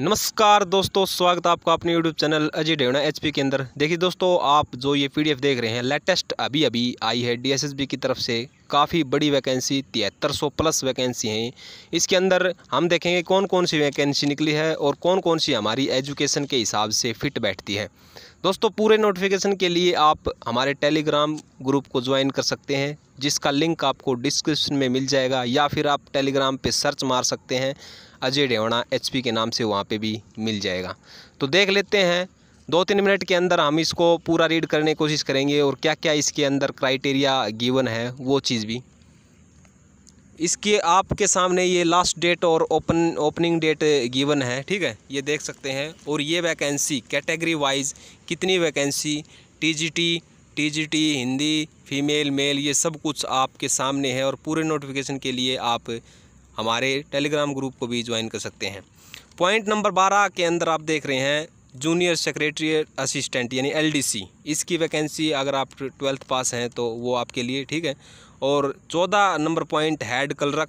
नमस्कार दोस्तों स्वागत आपका अपने यूट्यूब चैनल अजय डेवना एच के अंदर देखिए दोस्तों आप जो ये पी देख रहे हैं लेटेस्ट अभी अभी आई है डी की तरफ से काफ़ी बड़ी वैकेंसी तिहत्तर सौ प्लस वैकेंसी हैं इसके अंदर हम देखेंगे कौन कौन सी वैकेंसी निकली है और कौन कौन सी हमारी एजुकेशन के हिसाब से फिट बैठती है दोस्तों पूरे नोटिफिकेशन के लिए आप हमारे टेलीग्राम ग्रुप को ज्वाइन कर सकते हैं जिसका लिंक आपको डिस्क्रिप्शन में मिल जाएगा या फिर आप टेलीग्राम पे सर्च मार सकते हैं अजय डेवणा एचपी के नाम से वहाँ पे भी मिल जाएगा तो देख लेते हैं दो तीन मिनट के अंदर हम इसको पूरा रीड करने की कोशिश करेंगे और क्या क्या इसके अंदर क्राइटेरिया गिवन है वो चीज़ भी इसके आपके सामने ये लास्ट डेट और ओपन ओपनिंग डेट गिवन है ठीक है ये देख सकते हैं और ये वैकेंसी कैटेगरी वाइज कितनी vacancy TGT TGT Hindi female male ये सब कुछ आपके सामने है और पूरे नोटिफिकेशन के लिए आप हमारे टेलीग्राम ग्रुप को भी ज्वाइन कर सकते हैं पॉइंट नंबर बारह के अंदर आप देख रहे हैं जूनियर सेक्रेटरी असिस्टेंट यानी एलडीसी इसकी वैकेंसी अगर आप ट्वेल्थ पास हैं तो वो आपके लिए ठीक है और चौदह नंबर पॉइंट हेड कलरक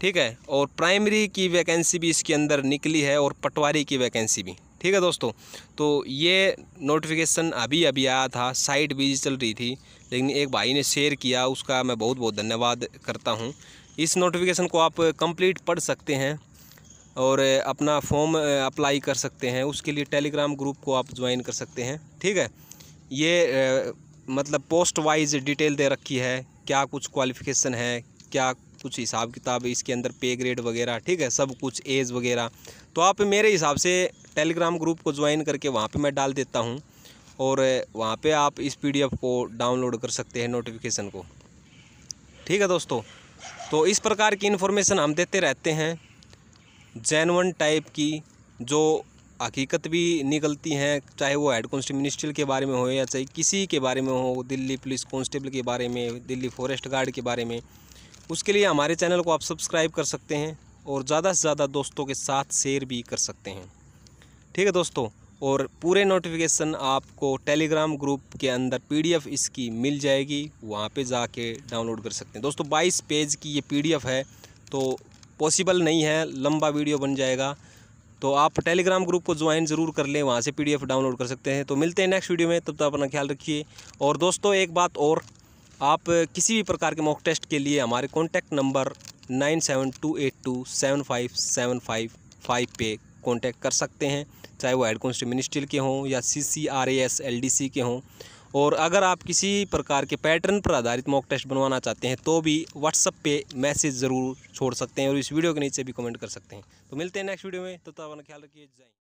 ठीक है और प्राइमरी की वैकेंसी भी इसके अंदर निकली है और पटवारी की वैकेंसी भी ठीक है दोस्तों तो ये नोटिफिकेशन अभी अभी आया था साइट बिजी चल रही थी लेकिन एक भाई ने शेयर किया उसका मैं बहुत बहुत धन्यवाद करता हूँ इस नोटिफिकेशन को आप कंप्लीट पढ़ सकते हैं और अपना फॉर्म अप्लाई कर सकते हैं उसके लिए टेलीग्राम ग्रुप को आप ज्वाइन कर सकते हैं ठीक है ये मतलब पोस्ट वाइज डिटेल दे रखी है क्या कुछ क्वालिफ़िकेशन है क्या कुछ हिसाब किताब इसके अंदर पे ग्रेड वगैरह ठीक है सब कुछ एज वगैरह तो आप मेरे हिसाब से टेलीग्राम ग्रुप को ज्वाइन करके वहाँ पे मैं डाल देता हूँ और वहाँ पे आप इस पीडीएफ को डाउनलोड कर सकते हैं नोटिफिकेशन को ठीक है दोस्तों तो इस प्रकार की इन्फॉर्मेशन हम देते रहते हैं जैनवन टाइप की जो हकीकत भी निकलती हैं चाहे वो हेड कॉन्स्टेबल मिनिस्ट्रियल के बारे में हो या चाहे किसी के बारे में हो दिल्ली पुलिस कॉन्स्टेबल के बारे में दिल्ली फॉरेस्ट गार्ड के बारे में उसके लिए हमारे चैनल को आप सब्सक्राइब कर सकते हैं और ज़्यादा से ज़्यादा दोस्तों के साथ शेयर भी कर सकते हैं ठीक है दोस्तों और पूरे नोटिफिकेशन आपको टेलीग्राम ग्रुप के अंदर पीडीएफ इसकी मिल जाएगी वहाँ पे जाके डाउनलोड कर सकते हैं दोस्तों 22 पेज की ये पीडीएफ है तो पॉसिबल नहीं है लंबा वीडियो बन जाएगा तो आप टेलीग्राम ग्रुप को ज्वाइन ज़रूर कर लें वहाँ से पीडीएफ डाउनलोड कर सकते हैं तो मिलते हैं नेक्स्ट वीडियो में तब तक अपना ख्याल रखिए और दोस्तों एक बात और आप किसी भी प्रकार के मॉक टेस्ट के लिए हमारे contact number nine seven two eight two seven five seven five five पे कॉन्टैक्ट कर सकते हैं चाहे वो हेड कॉन्स्टेबल मिनिस्ट्रियल के हों या C C R A S L D C के हों और अगर आप किसी प्रकार के पैटर्न पर आधारित मॉक टेस्ट बनवाना चाहते हैं तो भी व्हाट्सअप पे मैसेज ज़रूर छोड़ सकते हैं और इस वीडियो के नीचे भी कमेंट कर सकते हैं तो मिलते हैं नेक्स्ट वीडियो में तो तब ख्याल रखिए जय